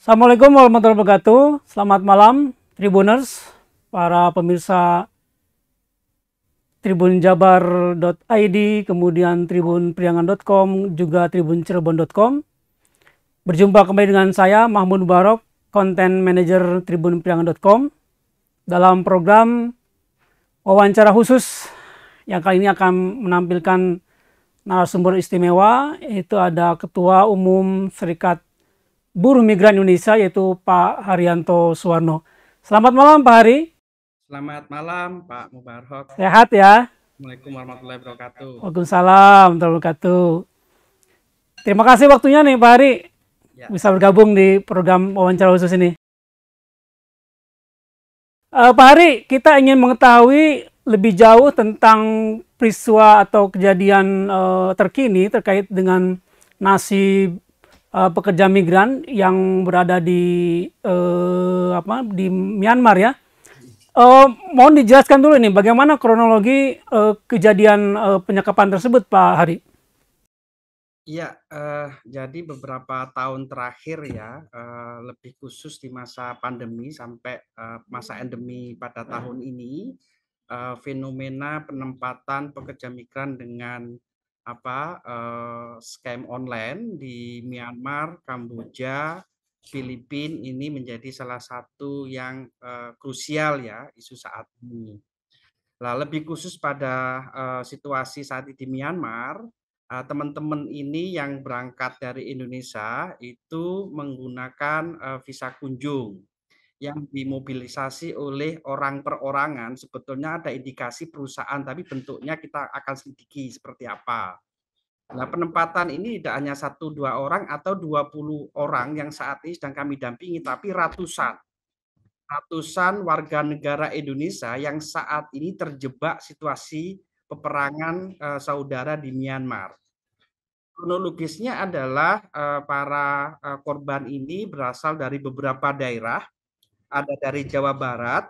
Assalamualaikum warahmatullahi wabarakatuh. Selamat malam Tribuners, para pemirsa tribunjabar.id, kemudian tribunpriangan.com, juga tribuncirebon.com. Berjumpa kembali dengan saya Mahmud Barok, content manager tribunpriangan.com dalam program wawancara khusus yang kali ini akan menampilkan narasumber istimewa itu ada Ketua Umum Serikat buruh migran Indonesia yaitu Pak Haryanto Suwarno. Selamat malam Pak Hari. Selamat malam Pak Mubarok. Sehat ya. Assalamualaikum warahmatullahi wabarakatuh. Waalaikumsalam warahmatullahi wabarakatuh. Terima kasih waktunya nih Pak Hari ya. bisa bergabung di program wawancara khusus ini. Uh, Pak Hari, kita ingin mengetahui lebih jauh tentang peristiwa atau kejadian uh, terkini terkait dengan nasib uh, pekerja migran yang berada di uh, apa di Myanmar ya. Uh, mohon dijelaskan dulu ini bagaimana kronologi uh, kejadian uh, penyekapan tersebut Pak Hari. Iya, uh, jadi beberapa tahun terakhir ya, uh, lebih khusus di masa pandemi sampai uh, masa endemi pada tahun ini, uh, fenomena penempatan pekerja migran dengan apa uh, scam online di Myanmar, Kamboja, Filipina ini menjadi salah satu yang uh, krusial ya isu saat ini. Nah, lebih khusus pada uh, situasi saat ini di Myanmar, teman-teman uh, ini yang berangkat dari Indonesia itu menggunakan uh, visa kunjung yang dimobilisasi oleh orang perorangan sebetulnya ada indikasi perusahaan tapi bentuknya kita akan sedikit seperti apa. Nah, penempatan ini tidak hanya satu dua orang atau 20 orang yang saat ini sedang kami dampingi, tapi ratusan. Ratusan warga negara Indonesia yang saat ini terjebak situasi peperangan eh, saudara di Myanmar. Kronologisnya adalah eh, para eh, korban ini berasal dari beberapa daerah ada dari Jawa Barat,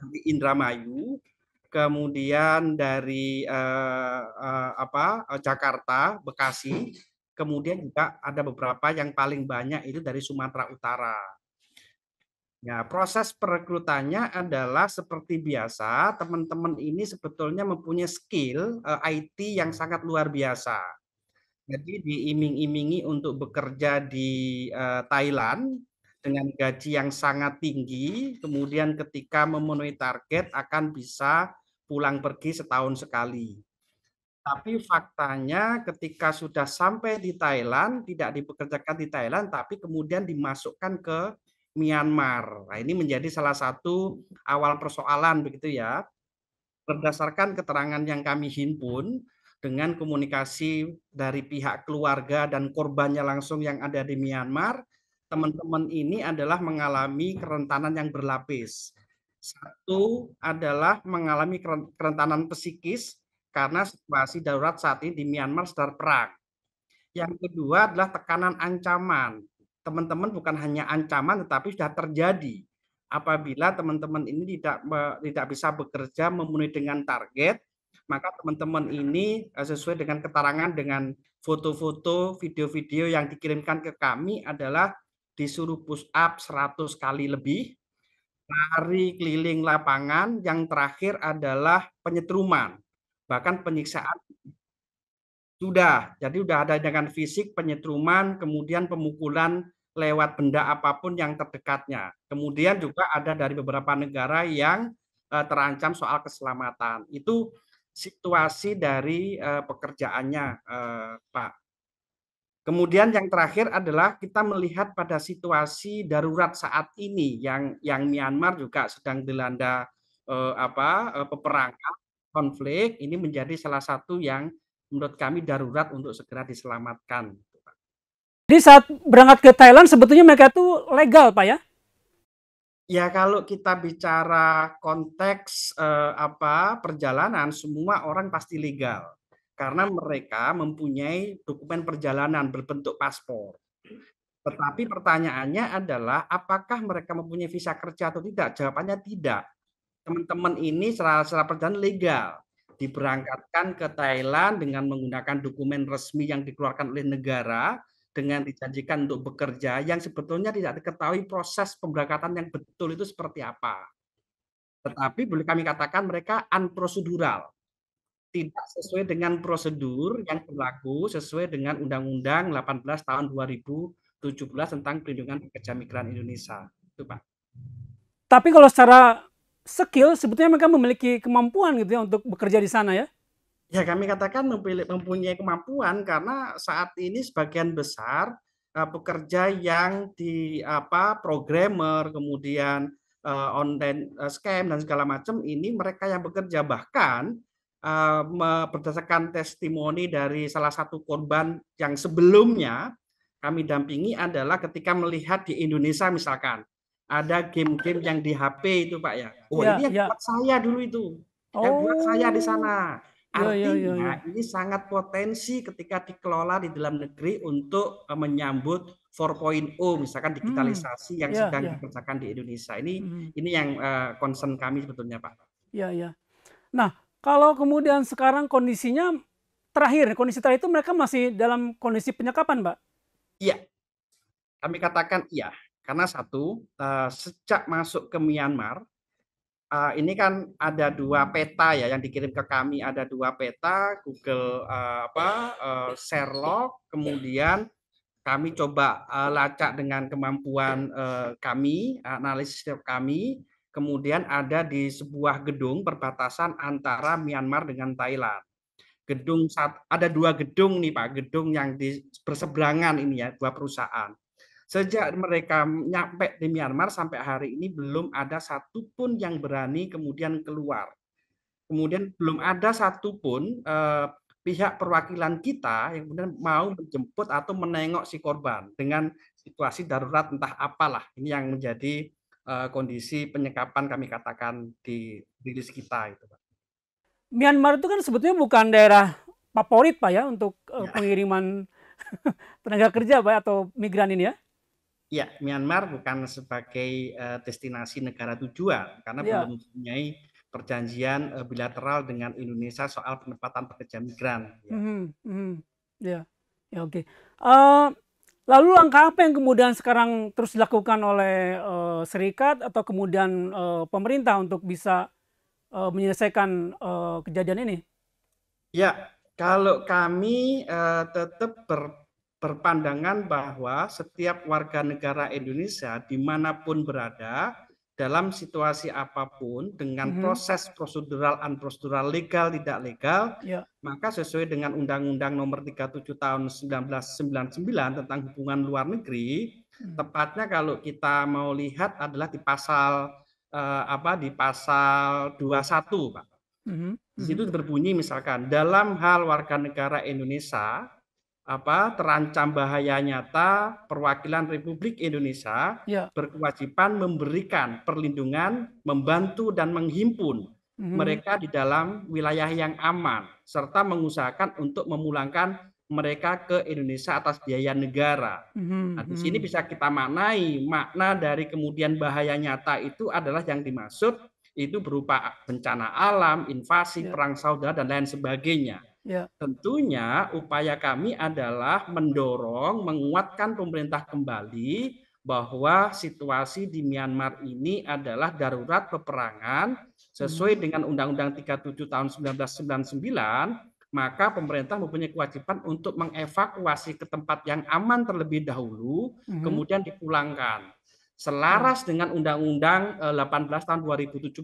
dari Indramayu, kemudian dari eh, eh, apa eh, Jakarta, Bekasi, kemudian juga ada beberapa yang paling banyak itu dari Sumatera Utara. Ya, proses perekrutannya adalah seperti biasa, teman-teman ini sebetulnya mempunyai skill eh, IT yang sangat luar biasa. Jadi diiming-imingi untuk bekerja di uh, Thailand, dengan gaji yang sangat tinggi, kemudian ketika memenuhi target akan bisa pulang pergi setahun sekali. Tapi faktanya ketika sudah sampai di Thailand, tidak dipekerjakan di Thailand, tapi kemudian dimasukkan ke Myanmar. Nah, ini menjadi salah satu awal persoalan begitu ya. Berdasarkan keterangan yang kami himpun dengan komunikasi dari pihak keluarga dan korbannya langsung yang ada di Myanmar, teman-teman ini adalah mengalami kerentanan yang berlapis. Satu adalah mengalami kerentanan psikis karena situasi darurat saat ini di Myanmar sedang perang. Yang kedua adalah tekanan ancaman. Teman-teman bukan hanya ancaman tetapi sudah terjadi. Apabila teman-teman ini tidak tidak bisa bekerja memenuhi dengan target, maka teman-teman ini eh, sesuai dengan keterangan dengan foto-foto, video-video yang dikirimkan ke kami adalah disuruh push up 100 kali lebih, lari keliling lapangan, yang terakhir adalah penyetruman, bahkan penyiksaan. Sudah, jadi sudah ada dengan fisik, penyetruman, kemudian pemukulan lewat benda apapun yang terdekatnya. Kemudian juga ada dari beberapa negara yang e, terancam soal keselamatan. Itu situasi dari e, pekerjaannya, e, Pak Kemudian yang terakhir adalah kita melihat pada situasi darurat saat ini yang yang Myanmar juga sedang dilanda eh, apa eh, peperangan, konflik ini menjadi salah satu yang menurut kami darurat untuk segera diselamatkan. Jadi saat berangkat ke Thailand sebetulnya mereka itu legal, Pak ya? Ya kalau kita bicara konteks eh, apa perjalanan semua orang pasti legal karena mereka mempunyai dokumen perjalanan berbentuk paspor. Tetapi pertanyaannya adalah apakah mereka mempunyai visa kerja atau tidak? Jawabannya tidak. Teman-teman ini secara, secara perjalanan legal diberangkatkan ke Thailand dengan menggunakan dokumen resmi yang dikeluarkan oleh negara dengan dijanjikan untuk bekerja yang sebetulnya tidak diketahui proses pemberangkatan yang betul itu seperti apa. Tetapi boleh kami katakan mereka unprocedural tidak sesuai dengan prosedur yang berlaku sesuai dengan Undang-Undang 18 tahun 2017 tentang perlindungan pekerja migran Indonesia. Itu Pak. Tapi kalau secara skill sebetulnya mereka memiliki kemampuan gitu ya untuk bekerja di sana ya? Ya kami katakan mempunyai kemampuan karena saat ini sebagian besar uh, pekerja yang di apa programmer kemudian uh, online uh, scam dan segala macam ini mereka yang bekerja bahkan uh, berdasarkan testimoni dari salah satu korban yang sebelumnya kami dampingi adalah ketika melihat di Indonesia misalkan ada game-game yang di HP itu Pak ya. Oh ya, ini yang ya. buat saya dulu itu. Oh. Yang buat oh. saya di sana. Artinya ya, ya, ya, ya. ini sangat potensi ketika dikelola di dalam negeri untuk eh, menyambut 4.0 misalkan digitalisasi hmm. yang ya, sedang ya. dikerjakan di Indonesia. Ini hmm. ini yang eh, concern kami sebetulnya Pak. Iya, iya. Nah, kalau kemudian sekarang kondisinya terakhir, kondisi terakhir itu mereka masih dalam kondisi penyekapan, Mbak? Iya. Kami katakan iya. Karena satu, uh, sejak masuk ke Myanmar, uh, ini kan ada dua peta ya yang dikirim ke kami, ada dua peta Google uh, apa uh, Sherlock, kemudian kami coba uh, lacak dengan kemampuan uh, kami, analisis kami, kemudian ada di sebuah gedung perbatasan antara Myanmar dengan Thailand. Gedung ada dua gedung nih Pak, gedung yang di berseberangan ini ya, dua perusahaan. Sejak mereka nyampe di Myanmar sampai hari ini belum ada satupun yang berani kemudian keluar. Kemudian belum ada satupun eh, pihak perwakilan kita yang kemudian mau menjemput atau menengok si korban dengan situasi darurat entah apalah ini yang menjadi Eh, kondisi penyekapan kami katakan di rilis kita itu Pak. Myanmar itu kan sebetulnya bukan daerah favorit Pak ya untuk eh, ya. pengiriman tenaga kerja Pak atau migran ini ya. Ya, Myanmar bukan sebagai uh, destinasi negara tujuan karena ya. belum mempunyai perjanjian uh, bilateral dengan Indonesia soal penempatan pekerja migran. Ya, mm -hmm. Mm -hmm. ya. ya oke. Okay. Uh, Lalu langkah apa yang kemudian sekarang terus dilakukan oleh uh, serikat atau kemudian uh, pemerintah untuk bisa uh, menyelesaikan uh, kejadian ini? Ya, kalau kami uh, tetap ber, berpandangan bahwa setiap warga negara Indonesia dimanapun berada dalam situasi apapun dengan mm -hmm. proses prosedural, unprosedural, legal, tidak legal, yeah. maka sesuai dengan Undang-Undang Nomor 37 Tahun 1999 tentang hubungan luar negeri, mm. tepatnya kalau kita mau lihat adalah di pasal eh, apa di pasal 21, Pak. Mm -hmm. Di situ mhm. berbunyi misalkan dalam hal warga negara Indonesia apa terancam bahaya nyata perwakilan Republik Indonesia ya. berkewajiban memberikan perlindungan, membantu dan menghimpun hmm. mereka di dalam wilayah yang aman serta mengusahakan untuk memulangkan mereka ke Indonesia atas biaya negara. Hmm. Nah, di mhm. sini bisa kita maknai makna dari kemudian bahaya nyata itu adalah yang dimaksud itu berupa bencana alam, invasi, ya. perang saudara dan lain sebagainya. Ya. Tentunya upaya kami adalah mendorong, menguatkan pemerintah kembali bahwa situasi di Myanmar ini adalah darurat peperangan sesuai hmm. dengan Undang-Undang 37 tahun 1999, maka pemerintah mempunyai kewajiban untuk mengevakuasi ke tempat yang aman terlebih dahulu, hmm. kemudian dipulangkan selaras dengan Undang-Undang 18 eh, tahun 2017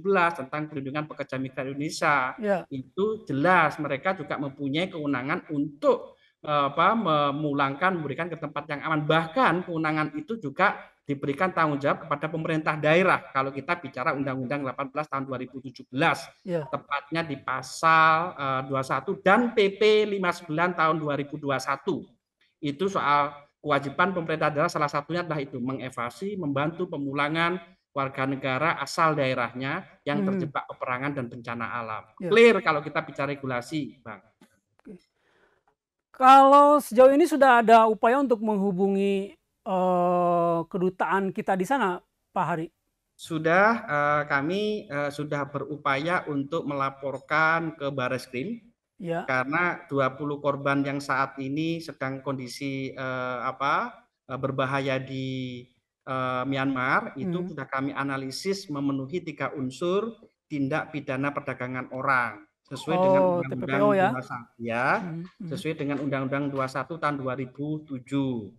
tentang perlindungan pekerja migran Indonesia. Ya. Itu jelas mereka juga mempunyai kewenangan untuk eh, apa memulangkan memberikan ke tempat yang aman. Bahkan kewenangan itu juga diberikan tanggung jawab kepada pemerintah daerah kalau kita bicara Undang-Undang 18 tahun 2017 ya. tepatnya di pasal eh, uh, 21 dan PP 59 tahun 2021 itu soal kewajiban pemerintah daerah salah satunya adalah itu mengevasi membantu pemulangan warga negara asal daerahnya yang hmm. terjebak peperangan dan bencana alam. Ya. Clear kalau kita bicara regulasi, Bang. Kalau sejauh ini sudah ada upaya untuk menghubungi uh, kedutaan kita di sana, Pak Hari? Sudah, uh, kami uh, sudah berupaya untuk melaporkan ke Bareskrim Ya. Karena 20 korban yang saat ini sedang kondisi uh, apa eh, berbahaya di uh, Myanmar hmm. itu hmm. sudah kami analisis memenuhi tiga unsur tindak pidana perdagangan orang sesuai oh, dengan undang-undang ya? 21 ya hmm, hmm. sesuai dengan undang-undang 21 tahun 2007 hmm,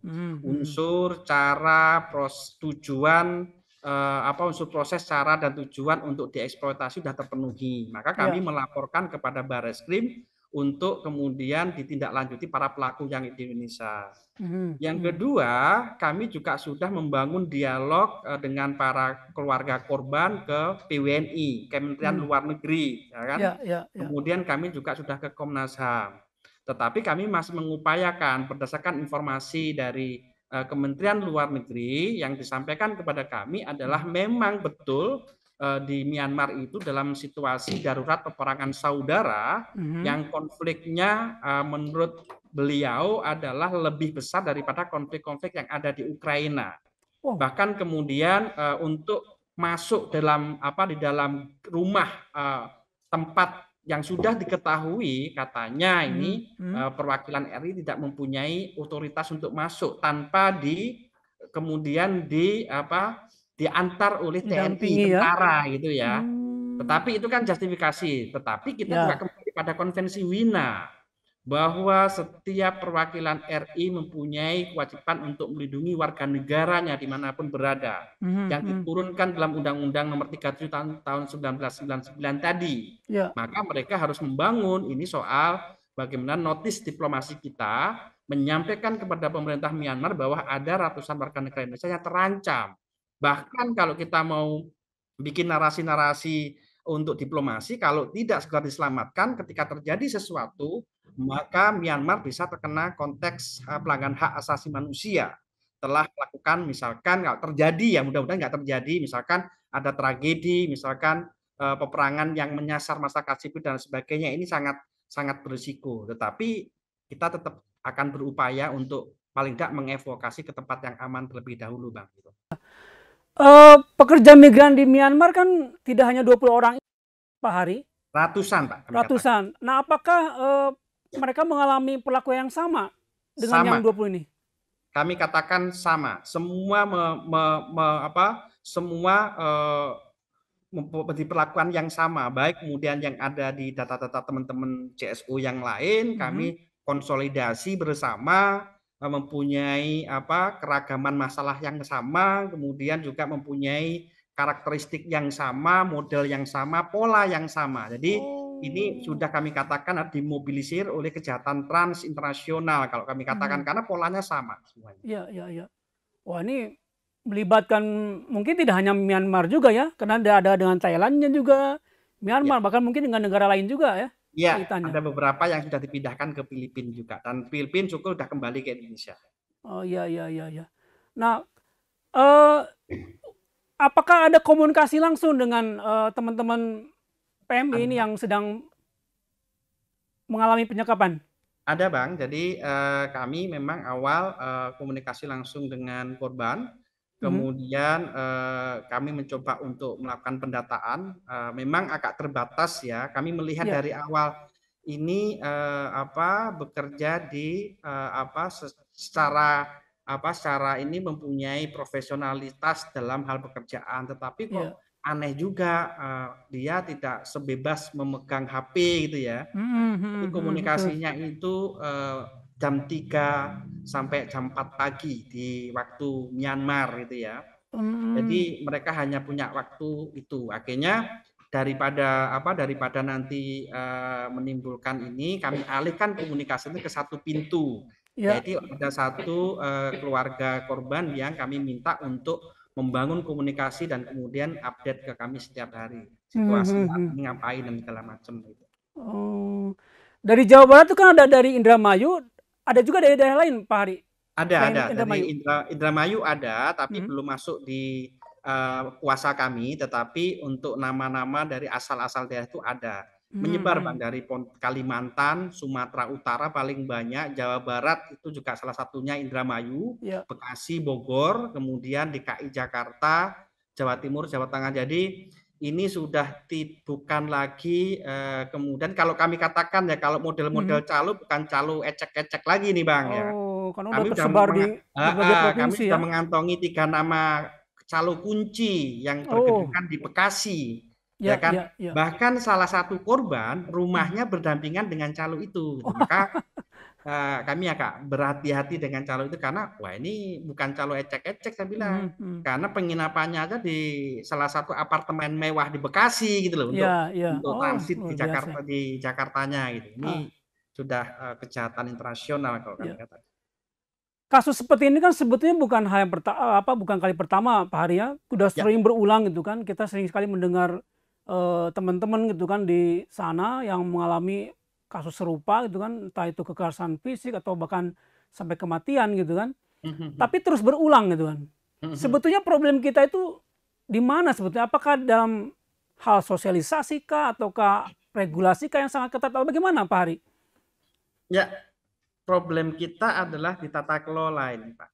hmm, unsur cara pros tujuan eh, apa unsur proses, cara dan tujuan untuk dieksploitasi sudah terpenuhi. Maka kami ya. melaporkan kepada Barreskrim untuk kemudian ditindaklanjuti para pelaku yang di Indonesia. hmm Yang hmm. kedua, kami juga sudah membangun dialog eh, dengan para keluarga korban ke PWNI, Kementerian hmm Luar Negeri, ya kan? Yeah, yeah, yeah. Kemudian kami juga sudah ke Komnas HAM. Tetapi kami masih mengupayakan berdasarkan informasi dari Eh, Kementerian Luar Negeri yang disampaikan kepada kami adalah memang betul eh, di Myanmar itu dalam situasi darurat peperangan saudara mm-hmm. yang konfliknya eh, menurut beliau adalah lebih besar daripada konflik-konflik yang ada di Ukraina. Oh. Bahkan kemudian untuk masuk dalam apa di dalam rumah tempat yang sudah diketahui katanya ini hmm. Hmm. Eh, perwakilan RI tidak mempunyai otoritas untuk masuk tanpa di kemudian di apa diantar oleh TNI Dampingi, ya. tentara ya? gitu ya. Hmm. Tetapi itu kan justifikasi. Tetapi kita ya. juga kembali pada konvensi Wina bahwa setiap perwakilan RI mempunyai kewajiban untuk melindungi warga negaranya dimanapun berada mm-hmm. yang mhm. diturunkan dalam Undang-Undang Nomor 37 tahun, tahun 1999 tadi. Yeah. Maka mereka harus membangun ini soal bagaimana notis diplomasi kita menyampaikan kepada pemerintah Myanmar bahwa ada ratusan warga negara Indonesia yang terancam. Bahkan kalau kita mau bikin narasi-narasi untuk diplomasi kalau tidak segera diselamatkan ketika terjadi sesuatu maka Myanmar bisa terkena konteks eh, pelanggaran hak asasi manusia telah melakukan misalkan kalau terjadi ya mudah-mudahan nggak terjadi misalkan ada tragedi misalkan eh, peperangan yang menyasar masyarakat sipil dan sebagainya ini sangat sangat berisiko tetapi kita tetap akan berupaya untuk paling tidak mengevokasi ke tempat yang aman terlebih dahulu bang gitu. Uh, pekerja migran di Myanmar kan tidak hanya 20 orang Pak Hari. Ratusan Pak. Ratusan. Katakan. Nah apakah uh, mereka mengalami perlakuan yang sama dengan sama. yang 20 ini? Kami katakan sama. Semua me, me, me, apa? Semua uh, diperlakukan yang sama. Baik kemudian yang ada di data-data teman-teman CSU yang lain, mm -hmm. kami mhm. konsolidasi bersama mempunyai apa keragaman masalah yang sama, kemudian juga mempunyai karakteristik yang sama, model yang sama, pola yang sama. Jadi oh. ini sudah kami katakan dimobilisir oleh kejahatan trans internasional kalau kami hmm. katakan hmm. karena polanya sama semuanya. Iya, iya, iya. Wah, ini melibatkan mungkin tidak hanya Myanmar juga ya, karena ada ada dengan Thailandnya juga, Myanmar ya. bahkan mungkin dengan negara lain juga ya. Iya, ada beberapa yang sudah dipindahkan ke Filipina juga dan Filipina cukup sudah kembali ke Indonesia. Oh iya iya iya iya. Nah, eh, apakah ada komunikasi langsung dengan eh, teman-teman uh, PMI ini yang sedang mengalami penyekapan? Ada bang, jadi uh, kami memang awal uh, komunikasi langsung dengan korban Mhm. Kemudian eh, kami mencoba untuk melakukan pendataan. Eh, memang agak terbatas ya. Kami melihat ya. dari awal ini eh, apa bekerja di eh, apa secara apa secara ini mempunyai profesionalitas dalam hal pekerjaan. Tetapi kok ya. aneh juga eh, dia tidak sebebas memegang HP gitu ya. Mm -hmm, komunikasinya -hmm. itu eh, jam 3 sampai jam 4 pagi di waktu Myanmar gitu ya. Hmm. Jadi mereka hanya punya waktu itu. Akhirnya daripada apa daripada nanti uh, menimbulkan ini kami alihkan komunikasi ini ke satu pintu. Ya. Jadi ada satu uh, keluarga korban yang kami minta untuk membangun komunikasi dan kemudian update ke kami setiap hari situasi hmm. hmm, hmm. ngapain dan segala macam gitu. Oh. Dari Jawa Barat itu kan ada dari Indramayu ada juga daerah-daerah lain, Pak Hari? Ada, Kain ada. Indramayu. Dari Indra, Indramayu ada, tapi hmm. belum masuk di uh, kuasa kami. Tetapi untuk nama-nama dari asal-asal daerah itu ada. Hmm. Menyebar, hmm. Bang, dari Kalimantan, Sumatera Utara paling banyak, Jawa Barat itu juga salah satunya Indramayu, ya. Bekasi, Bogor, kemudian DKI Jakarta, Jawa Timur, Jawa Tengah. Jadi ini sudah ti, bukan lagi uh, kemudian kalau kami katakan ya kalau model-model hmm. calo bukan calo ecek-ecek lagi nih bang ya. oh, ya. Kan udah kami tersebar sudah di uh, ah, kami ya. sudah mengantongi tiga nama calo kunci yang oh. berkedudukan oh. di Bekasi ya, ya kan? Ya, ya. Bahkan salah satu korban rumahnya hmm. berdampingan dengan calo itu. Gitu. Maka uh, kami agak berhati-hati dengan calo itu karena wah ini bukan calo ecek-ecek saya bilang. Hmm, hmm. Karena penginapannya aja di salah satu apartemen mewah di Bekasi gitu loh untuk ya, ya. untuk oh, transit di Jakarta biasa. di Jakartanya gitu. Ini ah. sudah uh, kejahatan internasional kalau kami ya. katakan. Kasus seperti ini kan sebetulnya bukan hal yang pertama apa bukan kali pertama Pak Haria, ya. sudah ya. sering ya. berulang gitu kan. Kita sering sekali mendengar Eh, teman-teman gitu kan di sana yang mengalami kasus serupa gitu kan entah itu kekerasan fisik atau bahkan sampai kematian gitu kan hmm, hmm, hmm. tapi terus berulang gitu kan sebetulnya problem kita itu di mana sebetulnya apakah dalam hal sosialisasi kah ataukah regulasi kah yang sangat ketat atau bagaimana Pak Hari? Ya problem kita adalah di tata kelola ini Pak.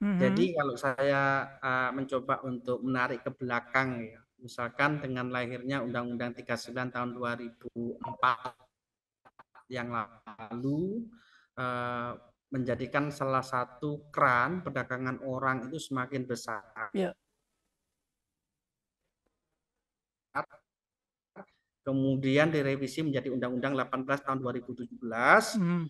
Mm-hmm. Jadi kalau saya uh, mencoba untuk menarik ke belakang ya Misalkan dengan lahirnya Undang-Undang 39 tahun 2004 yang lalu eh, menjadikan salah satu keran perdagangan orang itu semakin besar. Ya. Kemudian direvisi menjadi Undang-Undang 18 tahun 2017 hmm,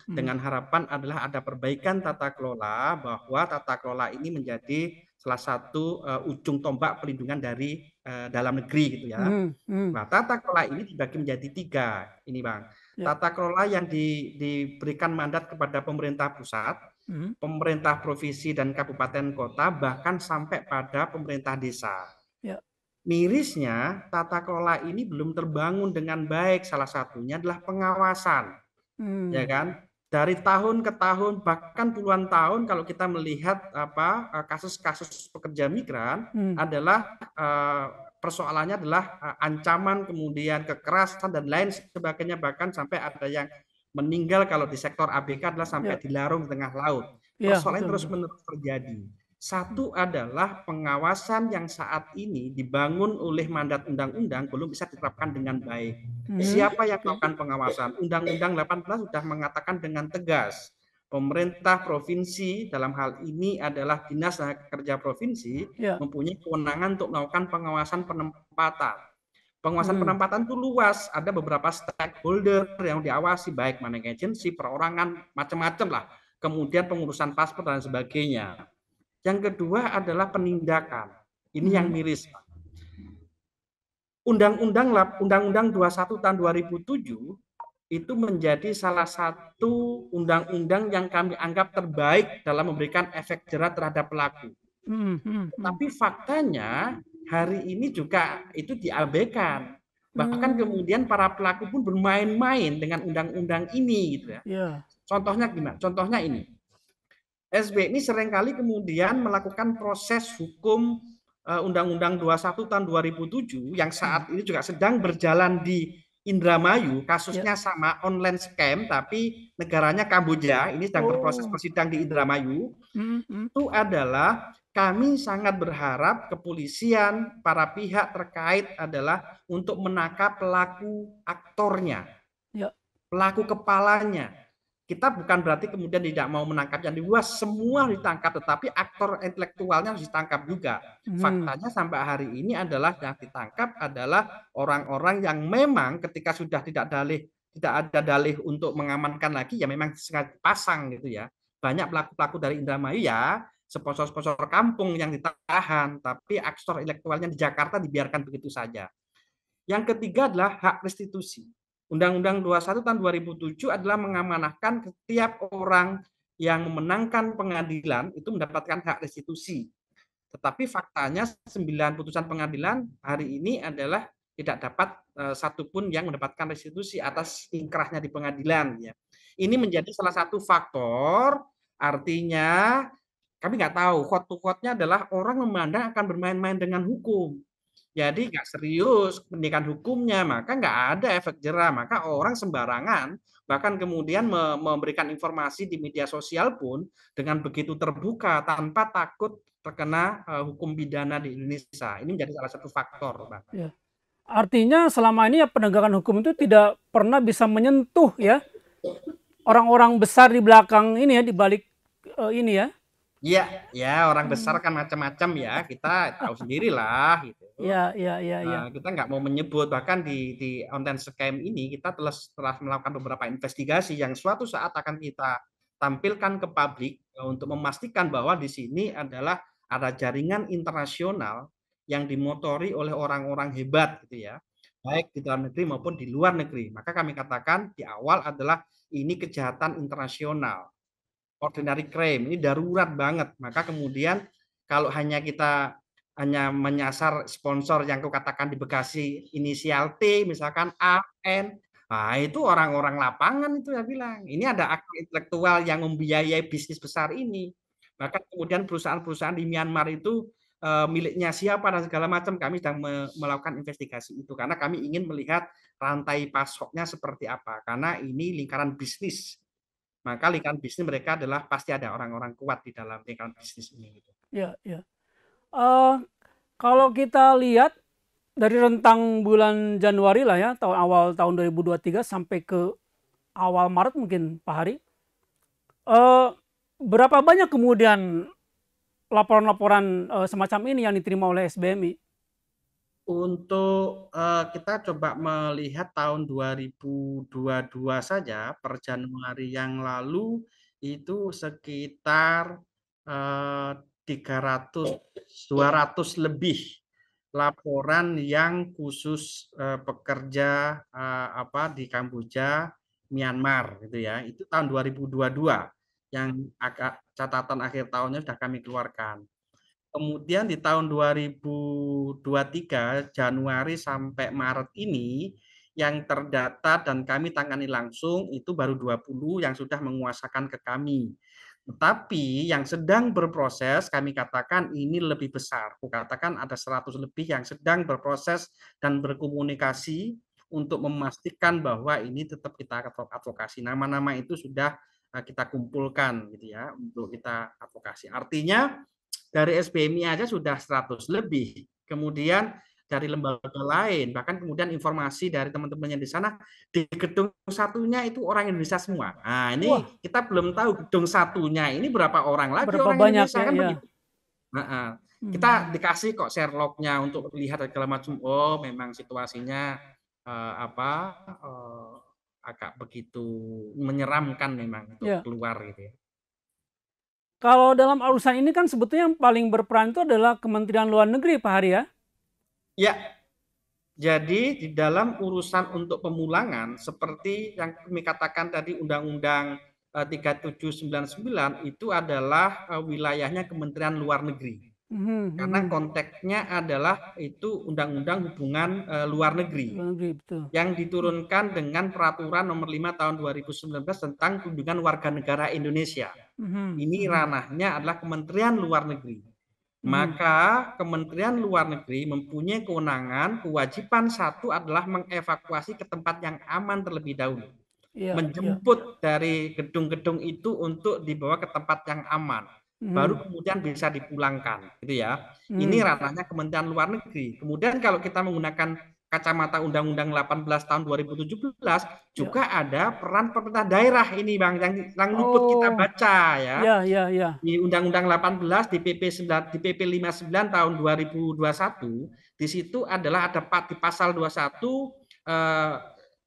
hmm, dengan harapan adalah ada perbaikan tata kelola bahwa tata kelola ini menjadi salah satu uh, ujung tombak pelindungan dari uh, dalam negeri gitu ya. Hmm, hmm. Nah tata kelola ini dibagi menjadi tiga ini bang. Ya. Tata kelola yang di, diberikan mandat kepada pemerintah pusat, hmm. pemerintah provinsi dan kabupaten kota bahkan sampai pada pemerintah desa. Ya. Mirisnya tata kelola ini belum terbangun dengan baik. Salah satunya adalah pengawasan, hmm. ya kan? dari tahun ke tahun bahkan puluhan tahun kalau kita melihat apa eh, kasus-kasus pekerja migran hmm. adalah uh, persoalannya adalah uh, ancaman kemudian kekerasan dan lain sebagainya bahkan sampai ada yang meninggal kalau di sektor ABK adalah sampai ya. dilarung di tengah laut. Ya, Persoalan ya, terus menerus terjadi. Satu adalah pengawasan yang saat ini dibangun oleh mandat undang-undang belum bisa diterapkan dengan baik. Hmm. Siapa yang melakukan pengawasan? Undang-undang 18 sudah mengatakan dengan tegas, pemerintah provinsi dalam hal ini adalah dinas kerja provinsi ya. mempunyai kewenangan untuk melakukan pengawasan penempatan. Pengawasan hmm. penempatan itu luas, ada beberapa stakeholder yang diawasi baik manajemen si perorangan, macam-macam lah. Kemudian pengurusan paspor dan sebagainya. Yang kedua adalah penindakan. Ini yang hmm. miris. Undang-undang Undang-Undang 21 tahun 2007 itu menjadi salah satu undang-undang yang kami anggap terbaik dalam memberikan efek jerat terhadap pelaku. Hmm, hmm, Tapi faktanya hari ini juga itu diabaikan. Bahkan kemudian para pelaku pun bermain-main dengan undang-undang ini gitu ya. Iya. Contohnya gimana? Contohnya ini. SB SBI seringkali kemudian melakukan proses hukum eh, Undang-Undang 21 tahun 2007 yang saat hmm. ini juga sedang berjalan di Indramayu, kasusnya ya. sama online scam tapi negaranya Kamboja, ini sedang oh. berproses persidang di Indramayu. Mm -hmm. Itu adalah kami sangat berharap kepolisian, para pihak terkait adalah untuk menangkap pelaku aktornya. Ya. Pelaku kepalanya, kita bukan berarti kemudian tidak mau menangkap yang luas semua ditangkap tetapi aktor intelektualnya harus ditangkap juga hmm. faktanya sampai hari ini adalah yang ditangkap adalah orang-orang yang memang ketika sudah tidak dalih tidak ada dalih untuk mengamankan lagi ya memang sengaja pasang gitu ya banyak pelaku-pelaku dari Indramayu ya sponsor-sponsor kampung yang ditahan tapi aktor intelektualnya di Jakarta dibiarkan begitu saja yang ketiga adalah hak restitusi Undang-Undang 21 tahun 2007 adalah mengamanahkan setiap orang yang memenangkan pengadilan itu mendapatkan hak restitusi. Tetapi faktanya sembilan putusan pengadilan hari ini adalah tidak dapat eh, satupun yang mendapatkan restitusi atas ingkrahnya di pengadilan. Ya. Ini menjadi salah satu faktor, artinya kami nggak tahu, quote to quote-nya adalah orang memandang akan bermain-main dengan hukum. Jadi nggak serius pendidikan hukumnya, maka nggak ada efek jerah. Maka orang sembarangan, bahkan kemudian memberikan informasi di media sosial pun dengan begitu terbuka tanpa takut terkena eh, hukum pidana di Indonesia. Ini menjadi salah satu faktor, Pak. Ya. Artinya selama ini ya penegakan hukum itu tidak pernah bisa menyentuh ya orang-orang besar di belakang ini ya di balik uh, ini ya. Iya, ya orang hmm. besar kan macam-macam ya kita tahu sendirilah gitu. Iya, iya, iya, iya. Nah, kita nggak mau menyebut bahkan di di online scam ini kita telah telah melakukan beberapa investigasi yang suatu saat akan kita tampilkan ke publik eh, untuk memastikan bahwa di sini adalah ada jaringan internasional yang dimotori oleh orang-orang hebat gitu ya baik di dalam negeri maupun di luar negeri maka kami katakan di awal adalah ini kejahatan internasional ordinary crime ini darurat banget maka kemudian kalau hanya kita hanya menyasar sponsor yang kukatakan di Bekasi inisial T misalkan A N nah itu orang-orang lapangan itu yang bilang ini ada aktor intelektual yang membiayai bisnis besar ini bahkan kemudian perusahaan-perusahaan di Myanmar itu e, miliknya siapa dan segala macam kami sedang me melakukan investigasi itu karena kami ingin melihat rantai pasoknya seperti apa karena ini lingkaran bisnis maka lingkaran bisnis mereka adalah pasti ada orang-orang kuat di dalam lingkaran bisnis ini gitu. Ya, ya uh, kalau kita lihat dari rentang bulan Januari lah ya, tahun awal tahun 2023 sampai ke awal Maret mungkin Pak Hari. Uh, berapa banyak kemudian laporan-laporan uh, semacam ini yang diterima oleh SBMI? Untuk uh, kita coba melihat tahun 2022 saja per Januari yang lalu itu sekitar uh, 300 200 lebih laporan yang khusus eh, pekerja eh, apa di Kamboja, Myanmar gitu ya. Itu tahun 2022 yang agak catatan akhir tahunnya sudah kami keluarkan. Kemudian di tahun 2023 Januari sampai Maret ini yang terdata dan kami tangani langsung itu baru 20 yang sudah menguasakan ke kami tetapi yang sedang berproses kami katakan ini lebih besar. Aku katakan ada 100 lebih yang sedang berproses dan berkomunikasi untuk memastikan bahwa ini tetap kita advokasi. Nama-nama itu sudah eh, kita kumpulkan gitu ya untuk kita advokasi. Artinya dari SBMI aja sudah 100 lebih. Kemudian dari lembaga lain, bahkan kemudian informasi dari teman-temannya di sana di gedung satunya itu orang Indonesia semua. Nah, ini Wah. kita belum tahu gedung satunya ini berapa orang lagi berapa orang banyak Indonesia ya, kan ya. begitu. Nah, hmm. kita dikasih kok Sherlocknya untuk lihat segala macam. Oh, memang situasinya uh, apa uh, agak begitu menyeramkan memang untuk yeah. keluar gitu ya. Kalau dalam urusan ini kan sebetulnya yang paling berperan itu adalah Kementerian Luar Negeri Pak Hari ya. Ya, jadi di dalam urusan untuk pemulangan seperti yang kami katakan tadi Undang-Undang 3799 eh, itu adalah eh, wilayahnya Kementerian Luar Negeri. Mhm, mhm. Karena konteksnya adalah itu Undang-Undang Hubungan uh, Luar Negeri. Yang diturunkan dengan peraturan nomor 5 tahun 2019 tentang kunjungan warga negara Indonesia. hmm Ini mhm. ranahnya adalah Kementerian Luar Negeri. Hmm. maka Kementerian Luar Negeri mempunyai kewenangan, kewajiban satu adalah mengevakuasi ke tempat yang aman terlebih dahulu. Ya, menjemput ya. dari gedung-gedung itu untuk dibawa ke tempat yang aman, hmm. baru kemudian bisa dipulangkan, gitu ya. Hmm. Ini ranahnya Kementerian Luar Negeri. Kemudian kalau kita menggunakan kacamata Undang-Undang 18 tahun 2017 ya. juga ya. ada peran pemerintah daerah ini Bang yang yang luput kita oh. baca ya. Iya iya iya. Di Undang-Undang 18 di PP 9 di PP 59 tahun 2021 di situ adalah ada di pasal 21 eh,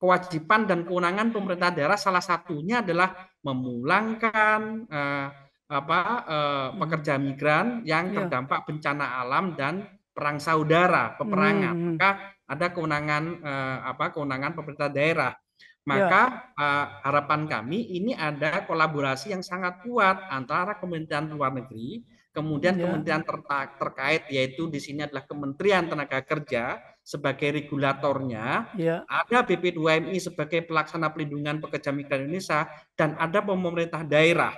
kewajiban dan kewenangan pemerintah daerah salah satunya adalah memulangkan eh, apa eh, hmm. pekerja migran yang ya. terdampak bencana alam dan perang saudara, peperangan. Hmm. hmm. Maka ada kewenangan uh, apa kewenangan pemerintah daerah. Iya. Maka ya. uh, harapan kami ini ada kolaborasi yang sangat kuat antara Kementerian Luar Negeri, kemudian ya. kementerian ter terkait yaitu di sini adalah Kementerian Tenaga Kerja sebagai regulatornya, ya. ada BP2MI sebagai pelaksana pelindungan pekerja migran Indonesia dan ada pemerintah daerah.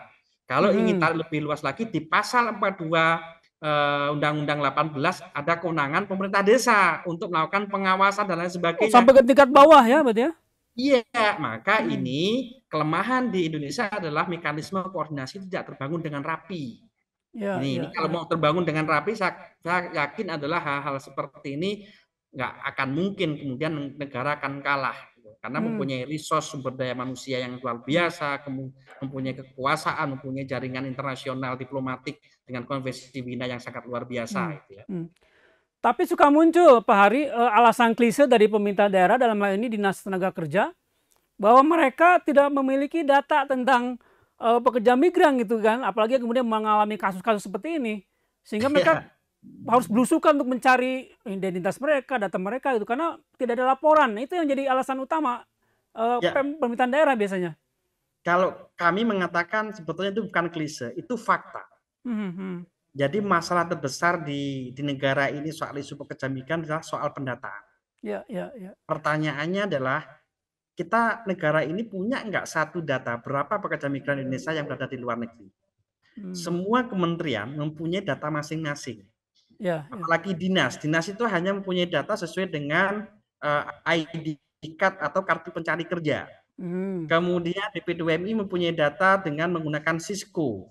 Kalau hmm. ingin tarik lebih luas lagi di pasal 42 Eh, Undang-Undang 18 ada kewenangan pemerintah desa untuk melakukan pengawasan dan lain oh, sebagainya. Oh, sampai ke tingkat bawah ya berarti ya? Iya, maka hmm. ini kelemahan di Indonesia adalah mekanisme koordinasi tidak terbangun dengan rapi. Yeah, ini, yeah. ini kalau mau terbangun dengan rapi, saya, saya yakin adalah hal-hal seperti ini nggak akan mungkin kemudian negara akan kalah karena hmm. mempunyai resource sumber daya manusia yang luar biasa, mempunyai kekuasaan, mempunyai jaringan internasional diplomatik dengan konvensi Wina yang sangat luar biasa. Hmm. Gitu ya. hmm. Tapi suka muncul Pak Hari eh, alasan klise dari pemerintah daerah dalam hal ini dinas tenaga kerja bahwa mereka tidak memiliki data tentang eh, pekerja migran gitu kan, apalagi kemudian mengalami kasus-kasus seperti ini sehingga iya. mereka yeah harus berusukan untuk mencari identitas mereka, data mereka itu karena tidak ada laporan. Itu yang jadi alasan utama uh, ya. permintaan daerah biasanya. Kalau kami mengatakan sebetulnya itu bukan klise, itu fakta. Mm -hmm. Jadi masalah terbesar di di negara ini soal isu pekerjaan adalah soal pendataan. Ya, ya, ya. Pertanyaannya adalah kita negara ini punya enggak satu data berapa pekerja migran Indonesia yang berada di luar negeri? Hmm. Semua kementerian mempunyai data masing-masing. Ya, ya, Apalagi ya. dinas. Dinas itu hanya mempunyai data sesuai dengan uh, eh, ID card atau kartu pencari kerja. Hmm. Kemudian DP2MI mempunyai data dengan menggunakan Cisco.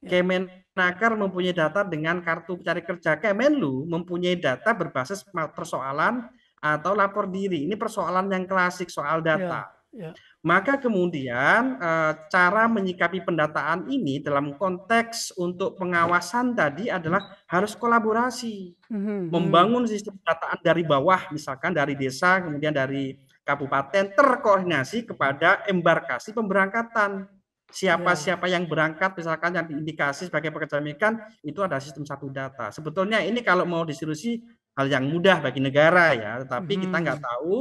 Ya. Kemenaker mempunyai data dengan kartu pencari kerja. Kemenlu mempunyai data berbasis persoalan atau lapor diri. Ini persoalan yang klasik soal ya, data. Ya. Ya. Maka kemudian eh, cara menyikapi pendataan ini dalam konteks untuk pengawasan tadi adalah harus kolaborasi, mhm. membangun sistem pendataan dari bawah, misalkan dari desa, kemudian dari kabupaten, terkoordinasi kepada embarkasi pemberangkatan. Siapa-siapa iya. yang berangkat, misalkan yang diindikasi sebagai pekerja migran, itu ada sistem satu data. Sebetulnya ini kalau mau diseriusi hal yang mudah bagi negara ya. Tetapi hmm. kita nggak tahu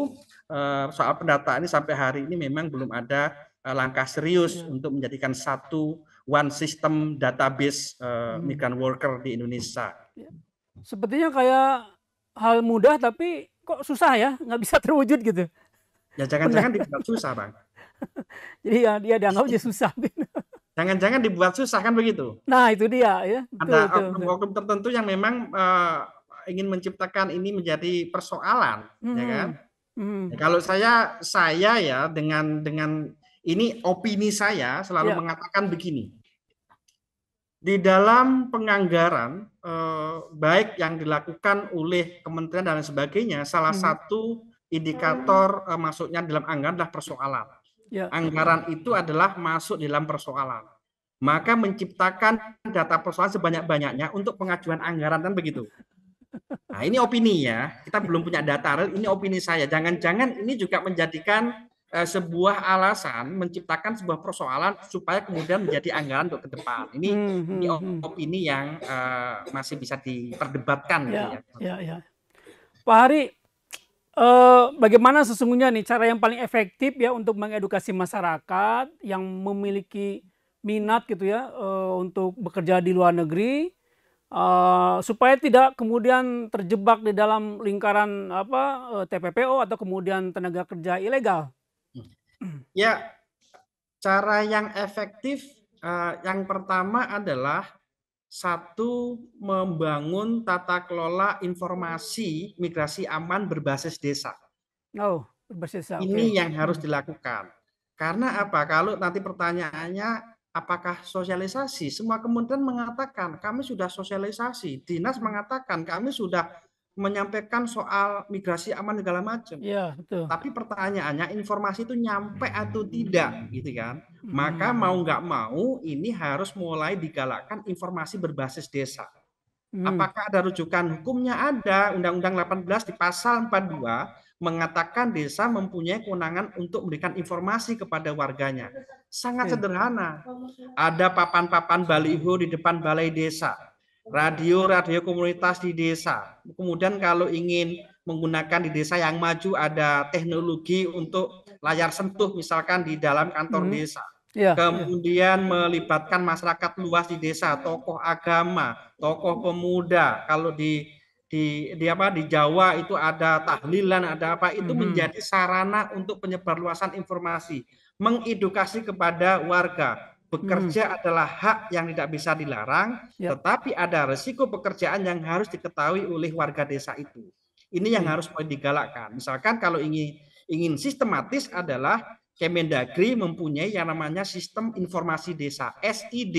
uh, soal pendataan ini sampai hari ini memang belum ada uh, langkah serius hmm. untuk menjadikan satu one system database uh, hmm. migrant worker di Indonesia. Ya. Sepertinya kayak hal mudah tapi kok susah ya, nggak bisa terwujud gitu. Ya jangan-jangan dibuat susah bang. Jadi ya dia dianggap aja susah. Gitu. Jangan-jangan dibuat susah kan begitu? Nah itu dia ya. Betul, ada oknum tertentu yang memang uh, ingin menciptakan ini menjadi persoalan, mm. ya hmm, kan? Mm. Ya, kalau saya saya ya dengan dengan ini opini saya selalu yeah. mengatakan begini. Di dalam penganggaran eh, baik yang dilakukan oleh kementerian dan sebagainya, salah mm. satu indikator eh, masuknya dalam anggaran adalah persoalan. Yeah. Anggaran itu adalah masuk dalam persoalan maka menciptakan data persoalan sebanyak-banyaknya untuk pengajuan anggaran kan begitu. Nah, ini opini ya. Kita belum punya data real, ini opini saya. Jangan-jangan ini juga menjadikan uh, sebuah alasan menciptakan sebuah persoalan supaya kemudian menjadi anggaran untuk ke depan. Ini, hmm, ini hmm, hmm. opini yang uh, masih bisa diperdebatkan gitu ya. ya. ya, ya. Pak Hari, eh, bagaimana sesungguhnya nih cara yang paling efektif ya untuk mengedukasi masyarakat yang memiliki minat gitu ya untuk bekerja di luar negeri uh, supaya tidak kemudian terjebak di dalam lingkaran apa eh, TPPO atau kemudian tenaga kerja ilegal? Hmm. Ya, cara yang efektif uh, yang pertama adalah satu membangun tata kelola informasi migrasi aman berbasis desa. Oh, berbasis desa. Ini okay. yang harus dilakukan. Karena apa? Kalau nanti pertanyaannya apakah sosialisasi? Semua kemudian mengatakan kami sudah sosialisasi. Dinas mengatakan kami sudah menyampaikan soal migrasi aman segala macam. Iya, betul. Tapi pertanyaannya informasi itu nyampe atau tidak gitu kan. Hmm. Maka hmm. mau nggak mau ini harus mulai digalakkan informasi berbasis desa. Hmm. Apakah ada rujukan hukumnya? Ada. Undang-Undang 18 di pasal 42 mengatakan desa mempunyai kewenangan untuk memberikan informasi kepada warganya sangat hmm. sederhana. Ada papan-papan baliho di depan balai desa, radio-radio komunitas di desa. Kemudian kalau ingin menggunakan di desa yang maju ada teknologi untuk layar sentuh misalkan di dalam kantor hmm. desa. Ya, Kemudian ya. melibatkan masyarakat luas di desa, tokoh agama, tokoh pemuda. Kalau di di di apa di Jawa itu ada tahlilan, ada apa itu hmm. menjadi sarana untuk penyebarluasan informasi mengedukasi kepada warga. Bekerja hmm. adalah hak yang tidak bisa dilarang, ya. tetapi ada resiko pekerjaan yang harus diketahui oleh warga desa itu. Ini yang hmm. harus mulai digalakkan. Misalkan kalau ingin ingin sistematis adalah Kemendagri mempunyai yang namanya sistem informasi desa SID.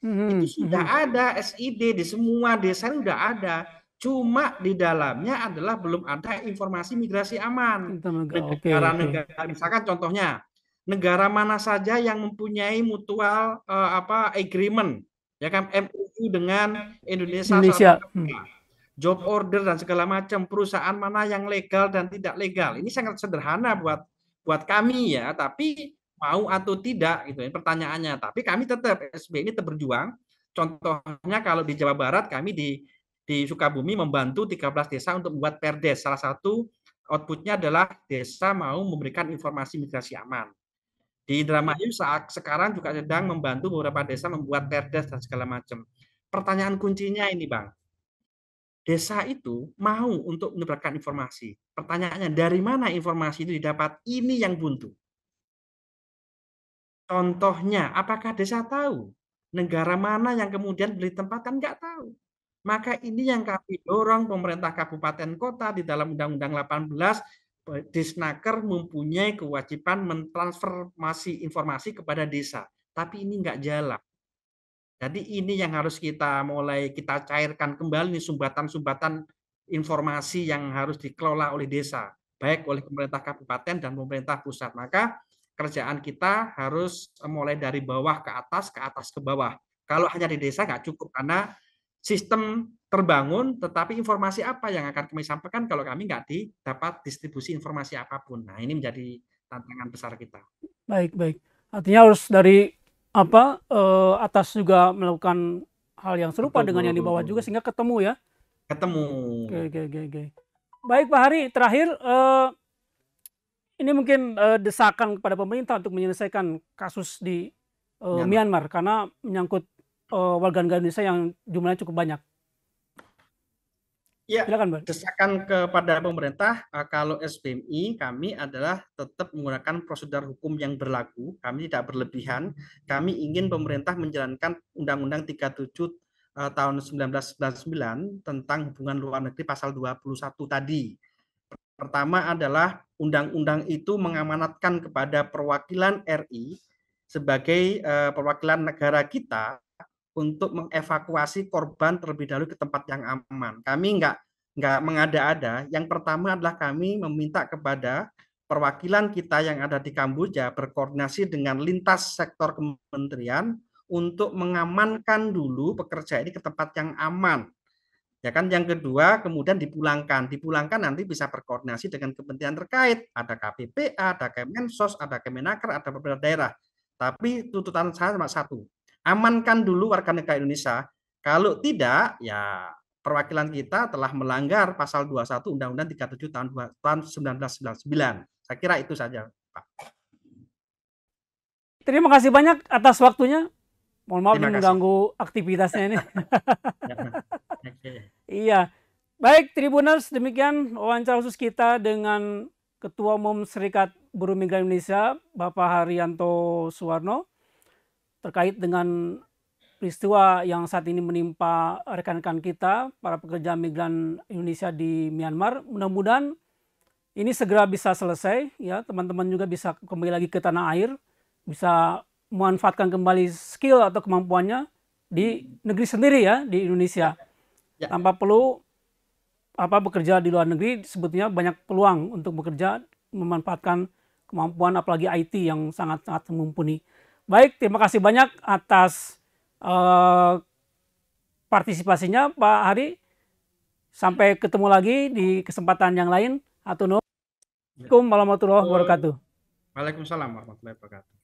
Hmm. Itu hmm, sudah hmm. ada SID di semua desa sudah ada. Cuma di dalamnya adalah belum ada informasi migrasi aman. Negara-negara okay. misalkan contohnya negara mana saja yang mempunyai mutual uh, apa agreement ya kan MOU dengan Indonesia. Indonesia. Hmm. Job order dan segala macam perusahaan mana yang legal dan tidak legal. Ini sangat sederhana buat buat kami ya, tapi mau atau tidak gitu pertanyaannya. Tapi kami tetap SB ini tetap berjuang. Contohnya kalau di Jawa Barat kami di di Sukabumi membantu 13 desa untuk membuat perdes. Salah satu outputnya adalah desa mau memberikan informasi migrasi aman. Di Indramayu hmm. saat sekarang juga sedang membantu beberapa desa membuat perdes dan segala macam. Pertanyaan kuncinya ini, Bang. Desa itu mau untuk menyebarkan informasi. Pertanyaannya, dari mana informasi itu didapat? Ini yang buntu. Contohnya, apakah desa tahu negara mana yang kemudian beli tempat kan nggak tahu. Maka ini yang kami dorong pemerintah kabupaten kota di dalam Undang-Undang 18 Disnaker mempunyai kewajiban mentransformasi informasi kepada desa, tapi ini enggak jalan. Jadi ini yang harus kita mulai kita cairkan kembali nih sumbatan-sumbatan informasi yang harus dikelola oleh desa, baik oleh pemerintah kabupaten dan pemerintah pusat. Maka kerjaan kita harus mulai dari bawah ke atas, ke atas ke bawah. Kalau hanya di desa enggak cukup karena sistem terbangun, tetapi informasi apa yang akan kami sampaikan kalau kami nggak dapat distribusi informasi apapun. Nah, ini menjadi tantangan besar kita. Baik, baik. Artinya harus dari apa eh, atas juga melakukan hal yang serupa Betul. dengan yang di bawah juga sehingga ketemu ya. Ketemu. Oke, oke, oke, oke. Baik Pak Hari, terakhir uh, ini mungkin eh, desakan kepada pemerintah untuk menyelesaikan kasus di uh, Myanmar. Myanmar karena menyangkut uh, warga negara Indonesia yang jumlahnya cukup banyak. Ya, Silakan, desakan kepada pemerintah eh, kalau SBMI kami adalah tetap menggunakan prosedur hukum yang berlaku, kami tidak berlebihan. Kami ingin pemerintah menjalankan Undang-Undang 37 eh, tahun 1999 tentang hubungan luar negeri pasal 21 tadi. Pertama adalah undang-undang itu mengamanatkan kepada perwakilan RI sebagai perwakilan negara kita untuk mengevakuasi korban terlebih dahulu ke tempat yang aman. Kami nggak nggak mengada-ada. Yang pertama adalah kami meminta kepada perwakilan kita yang ada di Kamboja berkoordinasi dengan lintas sektor kementerian untuk mengamankan dulu pekerja ini ke tempat yang aman. Ya kan yang kedua kemudian dipulangkan. Dipulangkan nanti bisa berkoordinasi dengan kementerian terkait, ada KPPA, ada Kemensos, ada Kemenaker, ada beberapa daerah. Tapi tuntutan saya cuma satu, amankan dulu warga negara Indonesia. Kalau tidak, ya perwakilan kita telah melanggar pasal 21 Undang-Undang 37 tahun, tahun 1999. Saya kira itu saja, Pak. Terima kasih banyak atas waktunya. Mohon maaf mengganggu aktivitasnya ini. Ya, iya. Baik, Tribuners, demikian wawancara khusus kita dengan Ketua Umum Serikat Buruh Migran Indonesia, Bapak Haryanto Suwarno terkait dengan peristiwa yang saat ini menimpa rekan-rekan kita, para pekerja migran Indonesia di Myanmar. Mudah-mudahan ini segera bisa selesai, ya teman-teman juga bisa kembali lagi ke tanah air, bisa memanfaatkan kembali skill atau kemampuannya di negeri sendiri ya di Indonesia, ya. ya. tanpa perlu apa bekerja di luar negeri. Sebetulnya banyak peluang untuk bekerja memanfaatkan kemampuan apalagi IT yang sangat-sangat mumpuni. Baik, terima kasih banyak atas uh, partisipasinya Pak Hari. Sampai ketemu lagi di kesempatan yang lain. Assalamualaikum warahmatullahi wabarakatuh. Waalaikumsalam warahmatullahi wabarakatuh.